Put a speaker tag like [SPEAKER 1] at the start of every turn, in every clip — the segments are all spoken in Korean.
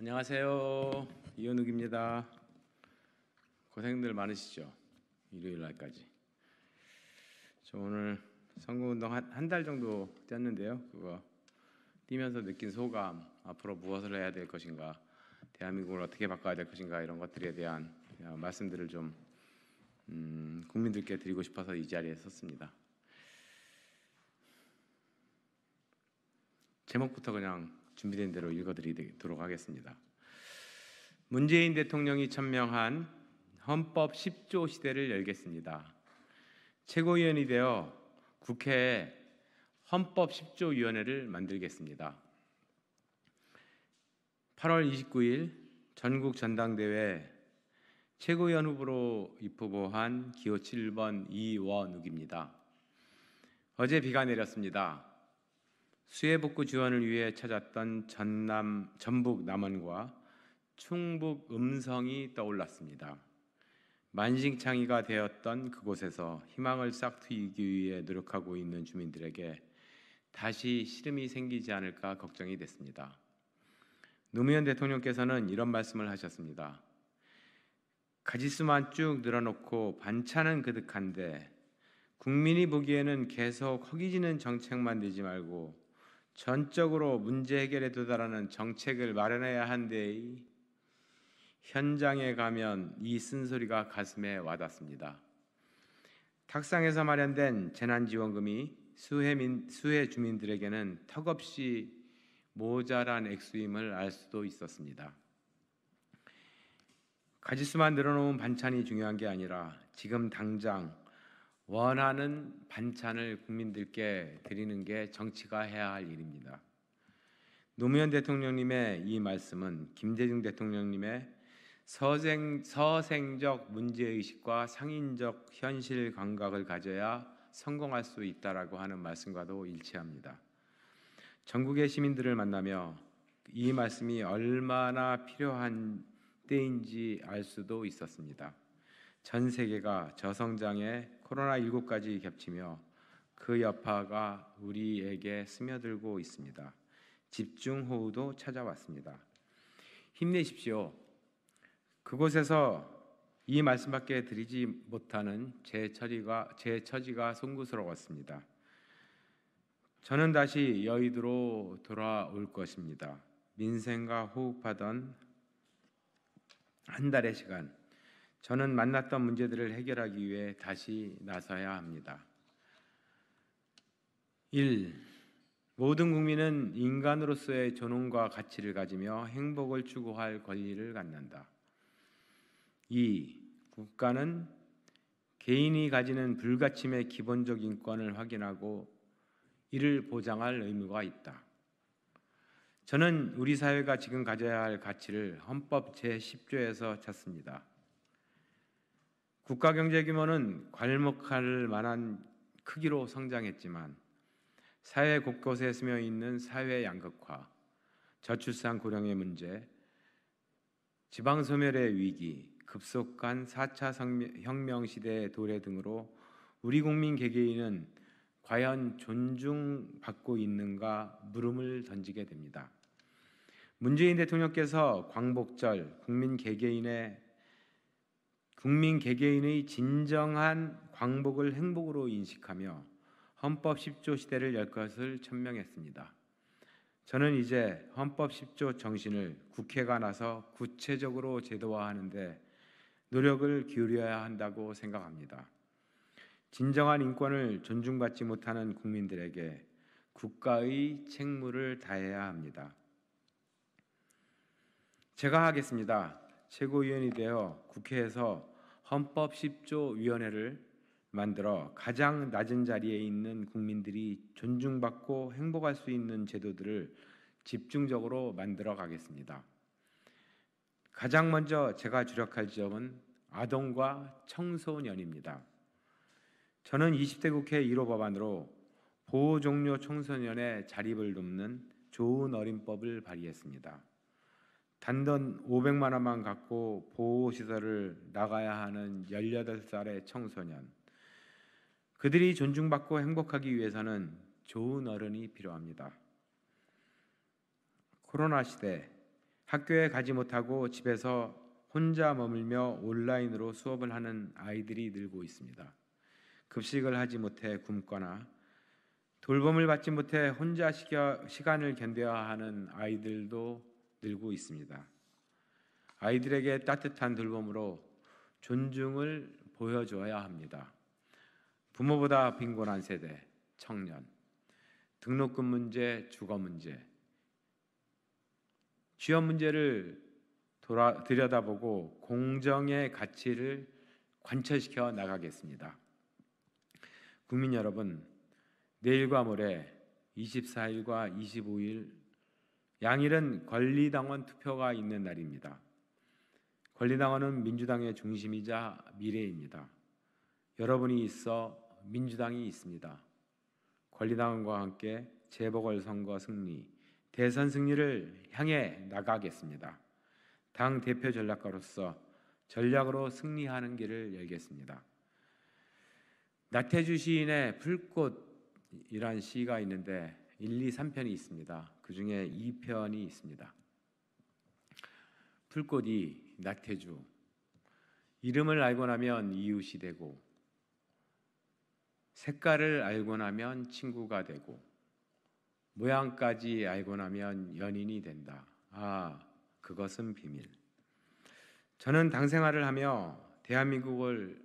[SPEAKER 1] 안녕하세요. 이현욱입니다. 고생들 많으시죠? 일요일 날까지. 저 오늘 선거운동 한 달 정도 뛰었는데요. 그거 뛰면서 느낀 소감, 앞으로 무엇을 해야 될 것인가, 대한민국을 어떻게 바꿔야 될 것인가 이런 것들에 대한 어, 말씀들을 좀 음, 국민들께 드리고 싶어서 이 자리에 섰습니다. 제목부터 그냥 준비된 대로 읽어드리도록 하겠습니다. 문재인 대통령이 천명한 헌법 10조 시대를 열겠습니다. 최고위원이 되어 국회에 헌법 10조 위원회를 만들겠습니다. 8월 29일 전국 전당대회 최고위원 후보로 입후보한 기호 7번 이원욱입니다. 어제 비가 내렸습니다. 수해복구 지원을 위해 찾았던 전남, 전북 남원과 충북 음성이 떠올랐습니다. 만신창이가 되었던 그곳에서 희망을 싹트이기 위해 노력하고 있는 주민들에게 다시 시름이 생기지 않을까 걱정이 됐습니다. 노무현 대통령께서는 이런 말씀을 하셨습니다. 가지수만 쭉 늘어놓고 반찬은 그득한데 국민이 보기에는 계속 허기지는 정책만 내지 말고 전적으로 문제 해결에 도달하는 정책을 마련해야 한데 현장에 가면 이 쓴소리가 가슴에 와닿습니다. 탁상에서 마련된 재난지원금이 수해민, 수해 주민들에게는 턱없이 모자란 액수임을 알 수도 있었습니다. 가지수만 늘어놓은 반찬이 중요한 게 아니라 지금 당장 원하는 반찬을 국민들께 드리는 게 정치가 해야 할 일입니다. 노무현 대통령님의 이 말씀은 김대중 대통령님의 서생, 서생적 문제의식과 상인적 현실 감각을 가져야 성공할 수 있다라고 하는 말씀과도 일치합니다. 전국의 시민들을 만나며 이 말씀이 얼마나 필요한 때인지 알 수도 있었습니다. 전 세계가 저성장의 코로나19까지 겹치며 그 여파가 우리에게 스며들고 있습니다. 집중호우도 찾아왔습니다. 힘내십시오. 그곳에서 이 말씀밖에 드리지 못하는 제 처지가 제 처지가 송구스러웠습니다. 저는 다시 여의도로 돌아올 것입니다. 민생과 호흡하던 한 달의 시간 저는 만났던 문제들을 해결하기 위해 다시 나서야 합니다. 1. 모든 국민은 인간으로서의 존엄과 가치를 가지며 행복을 추구할 권리를 갖는다. 2. 국가는 개인이 가지는 불가침의 기본적 인권을 확인하고 이를 보장할 의무가 있다. 저는 우리 사회가 지금 가져야 할 가치를 헌법 제10조에서 찾습니다. 국가 경제 규모는 괄목할 만한 크기로 성장했지만 사회 곳곳에 스며 있는 사회 양극화, 저출산 고령의 문제, 지방 소멸의 위기, 급속한 4차 혁명 시대의 도래 등으로 우리 국민 개개인은 과연 존중받고 있는가 물음을 던지게 됩니다. 문재인 대통령께서 광복절 국민 개개인의 국민 개개인의 진정한 광복을 행복으로 인식하며 헌법 10조 시대를 열 것을 천명했습니다. 저는 이제 헌법 10조 정신을 국회가 나서 구체적으로 제도화하는데 노력을 기울여야 한다고 생각합니다. 진정한 인권을 존중받지 못하는 국민들에게 국가의 책무를 다해야 합니다. 제가 하겠습니다. 최고위원이 되어 국회에서 헌법 10조 위원회를 만들어 가장 낮은 자리에 있는 국민들이 존중받고 행복할 수 있는 제도들을 집중적으로 만들어 가겠습니다. 가장 먼저 제가 주력할 점은 아동과 청소년입니다. 저는 20대 국회 1호 법안으로 보호 종료 청소년의 자립을 돕는 좋은 어린법을 발의했습니다. 단돈 500만 원만 갖고 보호 시설을 나가야 하는 18살의 청소년. 그들이 존중받고 행복하기 위해서는 좋은 어른이 필요합니다. 코로나 시대 학교에 가지 못하고 집에서 혼자 머물며 온라인으로 수업을 하는 아이들이 늘고 있습니다. 급식을 하지 못해 굶거나 돌봄을 받지 못해 혼자 시간을 견뎌야 하는 아이들도 늘고 있습니다. 아이들에게 따뜻한 돌봄으로 존중을 보여줘야 합니다. 부모보다 빈곤한 세대, 청년, 등록금 문제, 주거 문제, 취업 문제를 돌아, 들여다보고 공정의 가치를 관철시켜 나가겠습니다. 국민 여러분, 내일과 모레 24일과 25일 양일은 권리당원 투표가 있는 날입니다. 권리당원은 민주당의 중심이자 미래입니다. 여러분이 있어 민주당이 있습니다. 권리당원과 함께 재보궐선거 승리, 대선 승리를 향해 나가겠습니다. 당 대표 전략가로서 전략으로 승리하는 길을 열겠습니다. 나태주 시인의 풀꽃이란 시가 있는데 1, 2, 3편이 있습니다. 그 중에 이 편이 있습니다. 풀꽃이 낙태주 이름을 알고 나면 이웃이 되고 색깔을 알고 나면 친구가 되고 모양까지 알고 나면 연인이 된다. 아, 그것은 비밀. 저는 당생활을 하며 대한민국을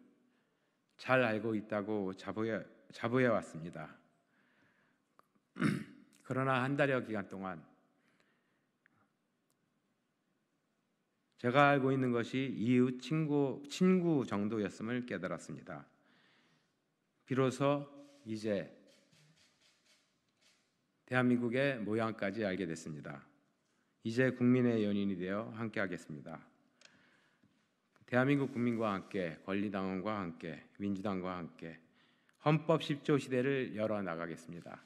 [SPEAKER 1] 잘 알고 있다고 자부해, 자부해 왔습니다. 그러나 한 달여 기간 동안 제가 알고 있는 것이 이웃 친구 친구 정도였음을 깨달았습니다. 비로소 이제 대한민국의 모양까지 알게 됐습니다. 이제 국민의 연인이 되어 함께 하겠습니다. 대한민국 국민과 함께 권리당원과 함께 민주당과 함께 헌법 10조 시대를 열어 나가겠습니다.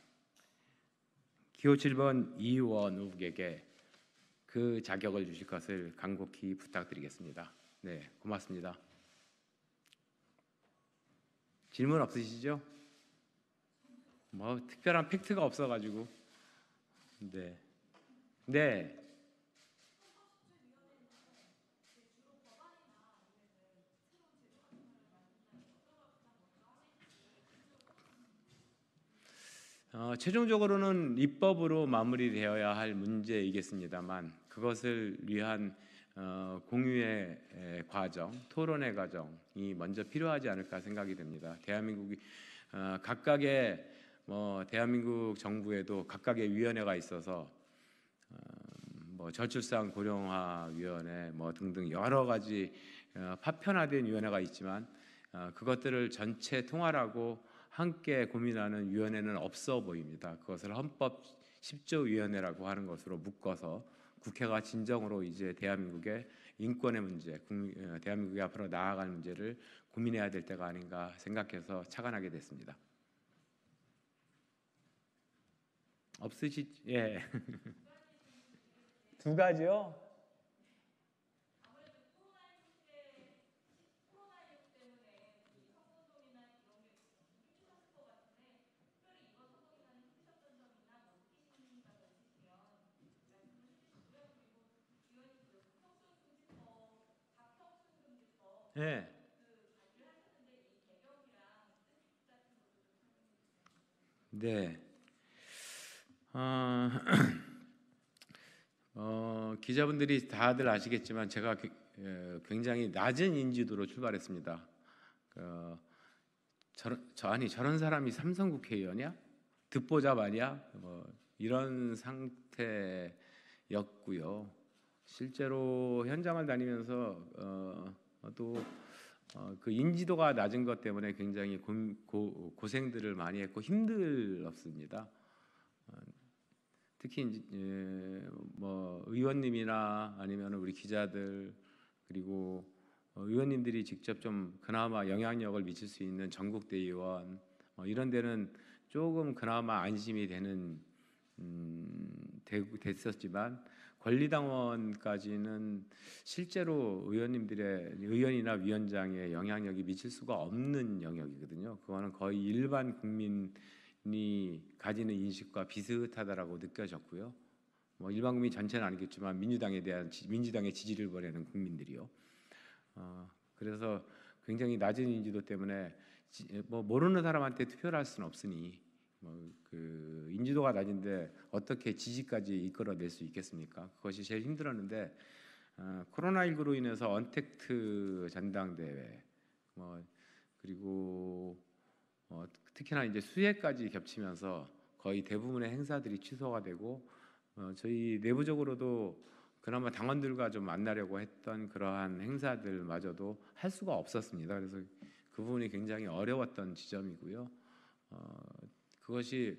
[SPEAKER 1] 기호 7번 이원욱에게 그 자격을 주실 것을 간곡히 부탁드리겠습니다. 네, 고맙습니다. 질문 없으시죠? 뭐 특별한 팩트가 없어가지고 네, 네, 어, 최종적으로는 입법으로 마무리되어야 할 문제이겠습니다만 그것을 위한 어, 공유의 과정, 토론의 과정이 먼저 필요하지 않을까 생각이 됩니다. 대한민국이 어, 각각의 뭐 대한민국 정부에도 각각의 위원회가 있어서 어, 뭐 저출산 고령화 위원회 뭐 등등 여러 가지 어, 파편화된 위원회가 있지만 어, 그것들을 전체 통할하고 함께 고민하는 위원회는 없어 보입니다. 그것을 헌법 10조 위원회라고 하는 것으로 묶어서 국회가 진정으로 이제 대한민국의 인권의 문제, 어, 대한민국이 앞으로 나아갈 문제를 고민해야 될 때가 아닌가 생각해서 착안하게 됐습니다. 없으시 예. 두 가지요? 예. 네. 어, 어, 기자분들이 다들 아시겠지만 제가 그, 예, 굉장히 낮은 인지도로 출발했습니다. 어, 그, 저, 저, 아니 저런 사람이 삼성 국회의원이야? 듣보잡 아니야? 뭐 이런 상태였고요. 실제로 현장을 다니면서 어, 또그 어, 인지도가 낮은 것 때문에 굉장히 고, 고, 고생들을 많이 했고 힘들었습니다. 어, 특히 이제 예, 뭐 의원님이나 아니면 우리 기자들 그리고 의원님들이 직접 좀 그나마 영향력을 미칠 수 있는 전국대의원 뭐 이런 데는 조금 그나마 안심이 되는 음, 됐었지만 권리당원까지는 실제로 의원님들의 의원이나 위원장의 영향력이 미칠 수가 없는 영역이거든요. 그거는 거의 일반 국민이 가지는 인식과 비슷하다라고 느껴졌고요. 뭐 일반 국민 전체는 아니겠지만 민주당에 대한 민주당의 지지를 보내는 국민들이요. 어, 그래서 굉장히 낮은 인지도 때문에 뭐 모르는 사람한테 투표를 할 수는 없으니 뭐그 인지도가 낮은데 어떻게 지지까지 이끌어낼 수 있겠습니까? 그것이 제일 힘들었는데 어, 코로나19로 인해서 언택트 전당대회 뭐 그리고 어, 특히나 이제 수해까지 겹치면서 거의 대부분의 행사들이 취소가 되고 어, 저희 내부적으로도 그나마 당원들과 좀 만나려고 했던 그러한 행사들마저도 할 수가 없었습니다. 그래서 그 부분이 굉장히 어려웠던 지점이고요. 어, 그것이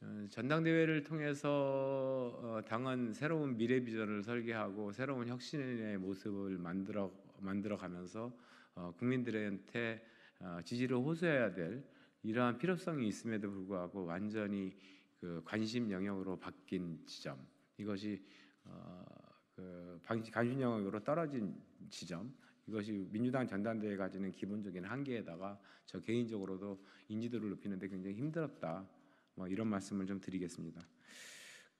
[SPEAKER 1] 어, 전당대회를 통해서 어, 당은 새로운 미래 비전을 설계하고 새로운 혁신의 모습을 만들어 만들어 가면서 어, 국민들한테 지지를 호소해야 될 이러한 필요성이 있음에도 불구하고 완전히 그 관심 영역으로 바뀐 지점 이것이 그 관심 영역으로 떨어진 지점 이것이 민주당 전당대회 가지는 기본적인 한계에다가 저 개인적으로도 인지도를 높이는데 굉장히 힘들었다. 뭐 이런 말씀을 좀 드리겠습니다.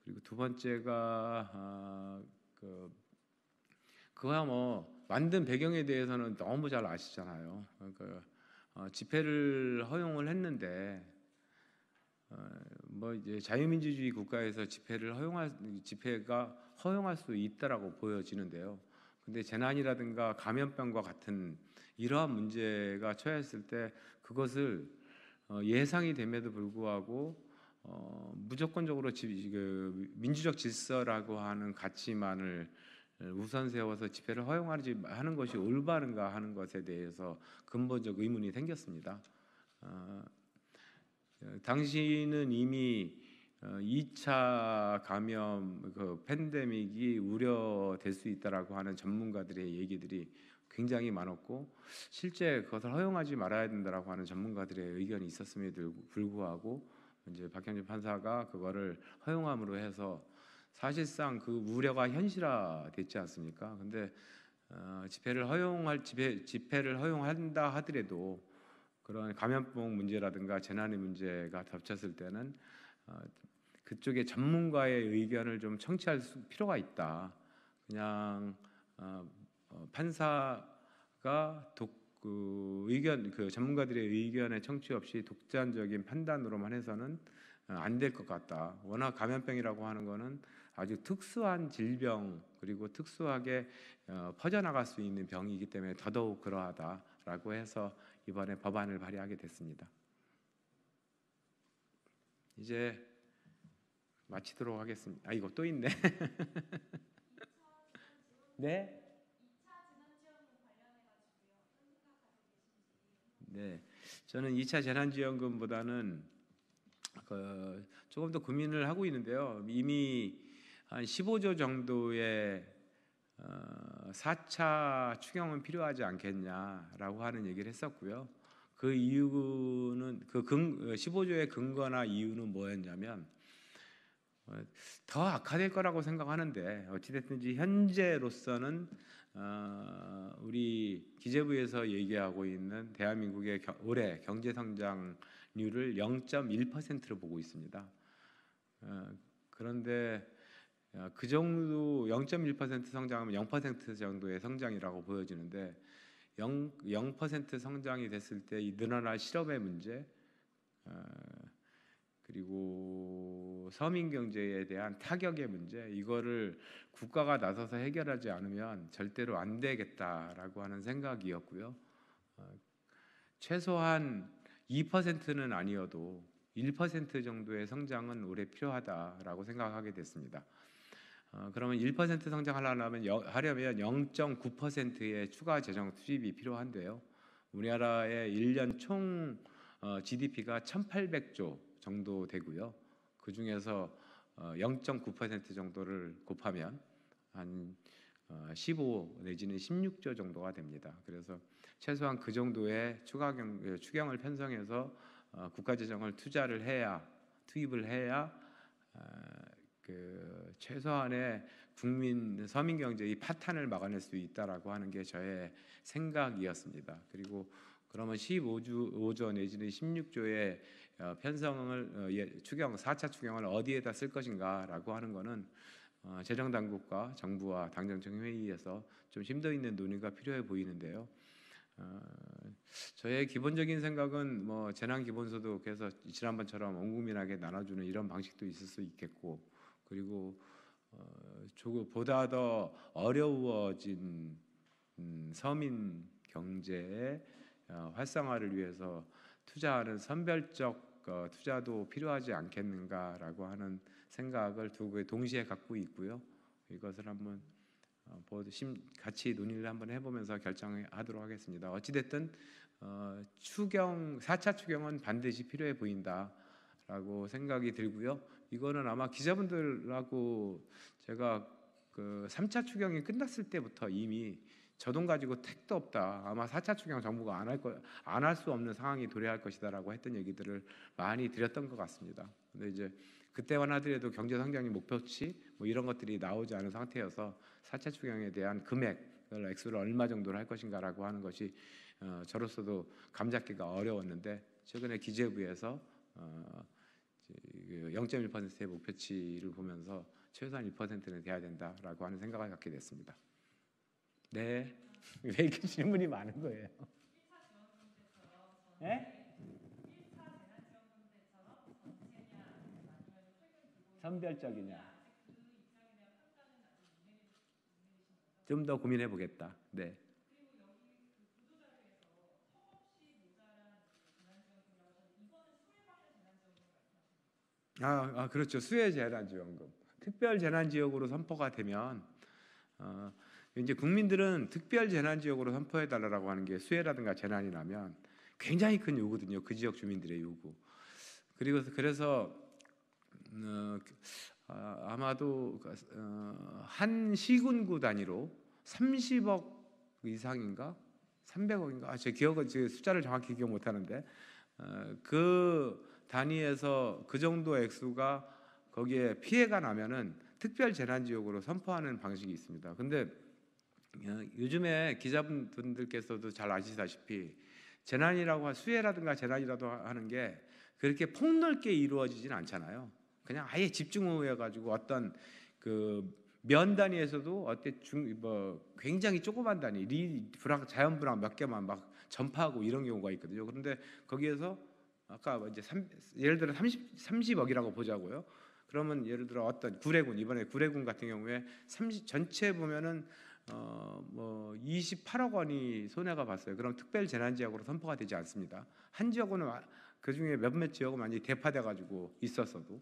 [SPEAKER 1] 그리고 두 번째가 아, 그 그와 뭐 만든 배경에 대해서는 너무 잘 아시잖아요. 그 어, 집회를 허용을 했는데 어, 뭐 이제 자유민주주의 국가에서 집회를 허용할 집회가 허용할 수 있다라고 보여지는데요. 근데 재난이라든가 감염병과 같은 이러한 문제가 처했을 때 그것을 어, 예상이 됨에도 불구하고 어, 무조건적으로 지, 그 민주적 질서라고 하는 가치만을 우선 세워서 집회를 허용하지 하는 것이 올바른가 하는 것에 대해서 근본적 의문이 생겼습니다. 어, 당시는 이미 2차 어, 감염 그 팬데믹이 우려될 수 있다라고 하는 전문가들의 얘기들이 굉장히 많았고 실제 그것을 허용하지 말아야 된다라고 하는 전문가들의 의견이 있었음에도 불구하고 이제 박형진 판사가 그거를 허용함으로 해서 사실상 그 우려가 현실화됐지 않습니까? 근데 어, 집회를 허용할 집회 집회를 허용한다 하더라도 그런 감염병 문제라든가 재난의 문제가 겹쳤을 때는 어, 그쪽에 전문가의 의견을 좀 청취할 필요가 있다. 그냥 어, 어, 판사가 독, 그 의견 그 전문가들의 의견에 청취 없이 독자적인 판단으로만 해서는 어, 안될 것 같다. 워낙 감염병이라고 하는 거는 아주 특수한 질병 그리고 특수하게 어, 퍼져나갈 수 있는 병이기 때문에 더더욱 그러하다라고 해서 이번에 법안을 발의하게 됐습니다. 이제 마치도록 하겠습니다. 아 이거 또 있네. 네. 네. 저는 2차 재난지원금보다는 그 조금 더 고민을 하고 있는데요. 이미 한 15조 정도의 4차 어, 추경은 필요하지 않겠냐라고 하는 얘기를 했었고요. 그 이유는 그 근, 15조의 근거나 이유는 뭐였냐면 더 악화될 거라고 생각하는데 어찌됐든지 현재로서는 어, 우리 기재부에서 얘기하고 있는 대한민국의 올해 경제 성장률을 0.1%로 보고 있습니다. 어, 그런데 어, 그 정도 0.1% 성장하면 0% 정도의 성장이라고 보여지는데 0, 0% 성장이 됐을 때이 늘어날 실업의 문제 그리고 서민 경제에 대한 타격의 문제 이거를 국가가 나서서 해결하지 않으면 절대로 안 되겠다라고 하는 생각이었고요. 어, 최소한 2%는 아니어도 1% 정도의 성장은 올해 필요하다라고 생각하게 됐습니다. 어, 그러면 1% 성장하려면 하려면 0.9%의 추가 재정 수입이 필요한데요. 우리나라의 1년 총 GDP가 어, 1,800조 정도 되고요. 그 중에서 0.9% 정도를 곱하면 한 15 어, 내지는 16조 정도가 됩니다. 그래서 최소한 그 정도의 추가 경, 예, 추경을 편성해서 어, 국가 재정을 투자를 해야 투입을 해야 어, 그 최소한의 국민 서민 경제의 파탄을 막아낼 수 있다라고 하는 게 저의 생각이었습니다. 그리고 그러면 15조 5조 내지는 16조의 어, 편성을 어, 예, 추경 4차 추경을 어디에다 쓸 것인가라고 하는 것은 어, 재정 당국과 정부와 당정청 회의에서 좀 심도 있는 논의가 필요해 보이는데요. 저의 기본적인 생각은 뭐 재난 기본소득 그서 지난번처럼 온 국민에게 나눠주는 이런 방식도 있을 수 있겠고 그리고 조금 보다 더 어려워진 음, 서민 경제에 어, 활성화를 위해서 투자하는 선별적 어, 투자도 필요하지 않겠는가라고 하는 생각을 두 동시에 갖고 있고요. 이것을 한번 어, 같이 논의를 한번 해보면서 결정하도록 하겠습니다. 어찌됐든 추경 4차 추경은 반드시 필요해 보인다라고 생각이 들고요. 이거는 아마 기자분들하고 제가 그 3차 추경이 끝났을 때부터 이미 저돈 가지고 택도 없다. 아마 4차 추경 정부가 안 할거안할 수 없는 상황이 도래할 것이다라고 했던 얘기들을 많이 드렸던 것 같습니다. 근데 이제 그때만 하더라도 경제 성장의 목표치 뭐 이런 것들이 나오지 않은 상태여서 4차 추경에 대한 금액을 액수를 얼마 정도로 할 것인가라고 하는 것이 어, 저로서도 감잡기가 어려웠는데 최근에 기재부에서 어, 0.1%의 그 목표치를 보면서 최소한 1%는 돼야 된다라고 하는 생각을 갖게 됐습니다. 네. 왜 이렇게 질문이 많은 거예요? 네? 선별적이냐? 좀 더 고민해 보겠다. 네. 아, 아, 그렇죠. 수혜 재난 지원금. 특별 재난 지역으로 선포가 되면 어, 이제 국민들은 특별 재난 지역으로 선포해 달라고 하는 게 수해라든가 재난이라면 굉장히 큰 요구거든요. 그 지역 주민들의 요구. 그리고 그래서 어, 아, 아마도 그, 어, 한 시군구 단위로 30억 이상인가 300억인가 아, 제 기억은 제 숫자를 정확히 기억 못하는데 어, 그 단위에서 그 정도 액수가 거기에 피해가 나면은 특별 재난 지역으로 선포하는 방식이 있습니다. 근데 어, 요즘에 기자분들께서도 잘 아시다시피 재난이라고 수해라든가 재난이라도 하는 게 그렇게 폭넓게 이루어지진 않잖아요. 그냥 아예 집중호우해 가지고 어떤 그면 단위에서도 어때 중뭐 굉장히 조그만 단위 리 불황 자연 불황 몇 개만 막 전파하고 이런 경우가 있거든요. 그런데 거기에서 아까 이제 3, 예를 들어 30 30억이라고 보자고요. 그러면 예를 들어 어떤 구례군 이번에 구례군 같은 경우에 30 전체 보면은 어, 뭐 28억 원이 손해가 봤어요. 그럼 특별 재난 지역으로 선포가 되지 않습니다. 한 지역은 그 중에 몇몇 지역은 많이 대파돼 가지고 있었어도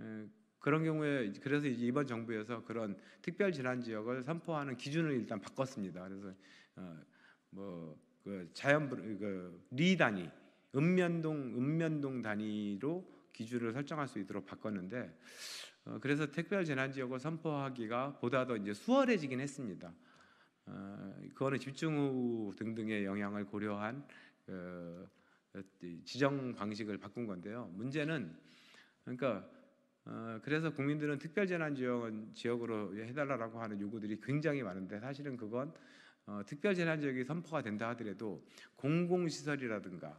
[SPEAKER 1] 에, 예, 그런 경우에 그래서 이제 이번 정부에서 그런 특별 재난 지역을 선포하는 기준을 일단 바꿨습니다. 그래서 어, 뭐그 자연 그 리단위 읍면동 읍면동 단위로 기준을 설정할 수 있도록 바꿨는데 어, 그래서 특별 재난 지역을 선포하기가 보다 더 이제 수월해지긴 했습니다. 어, 그거는 집중호 등등의 영향을 고려한 어, 지정 방식을 바꾼 건데요. 문제는 그러니까 그래서 국민들은 특별 재난 지역은 지역으로 해달라고 하는 요구들이 굉장히 많은데 사실은 그건 특별 재난 지역이 선포가 된다 하더라도 공공 시설이라든가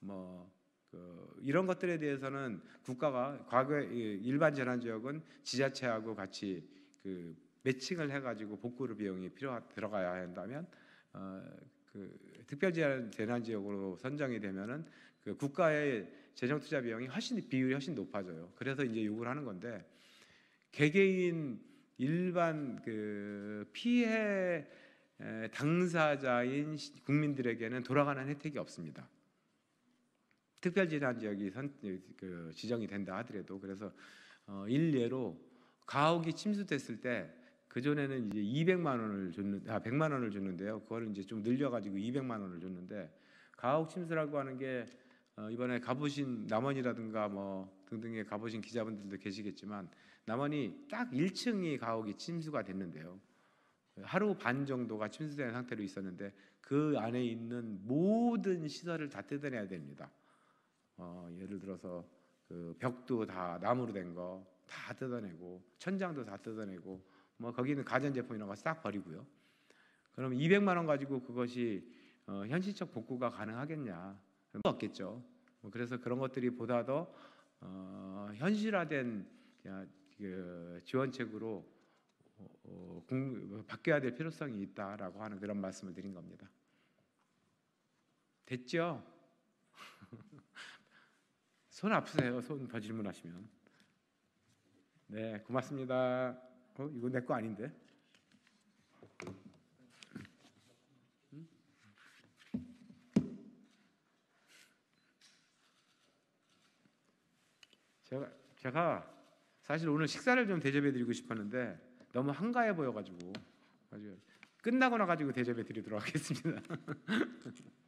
[SPEAKER 1] 뭐그 이런 것들에 대해서는 국가가 과거 일반 재난 지역은 지자체하고 같이 그 매칭을 해가지고 복구를 비용이 필요 들어가야 한다면 어, 그 특별 재난 지역으로 선정이 되면은 그 국가의 재정 투자 비용이 훨씬 비율이 훨씬 높아져요. 그래서 이제 요구를 하는 건데 개개인 일반 그 피해 당사자인 국민들에게는 돌아가는 혜택이 없습니다. 특별재난 지역이 선, 그 지정이 된다 하더라도 그래서 어, 일례로 가옥이 침수됐을 때 그전에는 이제 200만 원을 줬는 아 100만 원을 줬는데요. 그거를 이제 좀 늘려 가지고 200만 원을 줬는데 가옥 침수라고 하는 게 어, 이번에 가보신 남원이라든가 뭐 등등에 가보신 기자분들도 계시겠지만 남원이 딱 1층이 가옥이 침수가 됐는데요. 하루 반 정도가 침수된 상태로 있었는데 그 안에 있는 모든 시설을 다 뜯어내야 됩니다. 어, 예를 들어서 그 벽도 다 나무로 된 거 다 뜯어내고 천장도 다 뜯어내고 뭐 거기는 가전제품 이런 거 싹 버리고요. 그럼 200만 원 가지고 그것이 어, 현실적 복구가 가능하겠냐? 뭐 없겠죠. 뭐 그래서 그런 것들이 보다 더 어, 현실화된 그 지원책으로 어, 어, 공, 바뀌어야 될 필요성이 있다라고 하는 그런 말씀을 드린 겁니다. 됐죠? 손 아프세요? 손 질문하시면. 네, 고맙습니다. 어, 이거 내 거 아닌데. 제가 제가 사실 오늘 식사를 좀 대접해 드리고 싶었는데 너무 한가해 보여 가지고 끝나고 나 가지고 대접해 드리도록 하겠습니다.